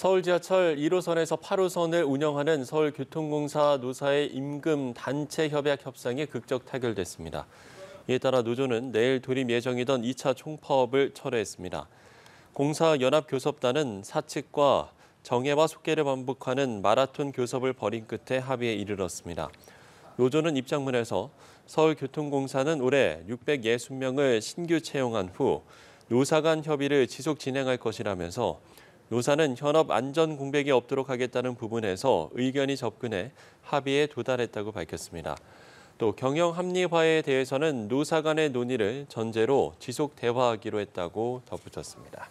서울 지하철 1호선에서 8호선을 운영하는 서울교통공사 노사의 임금 단체 협약 협상이 극적 타결됐습니다. 이에 따라 노조는 내일 돌입 예정이던 2차 총파업을 철회했습니다. 공사 연합교섭단은 사측과 정해와 속계를 반복하는 마라톤 교섭을 벌인 끝에 합의에 이르렀습니다. 노조는 입장문에서 서울교통공사는 올해 660명을 신규 채용한 후 노사 간 협의를 지속 진행할 것이라면서 노사는 현업 안전 공백이 없도록 하겠다는 부분에서 의견이 접근해 합의에 도달했다고 밝혔습니다. 또 경영 합리화에 대해서는 노사 간의 논의를 전제로 지속 대화하기로 했다고 덧붙였습니다.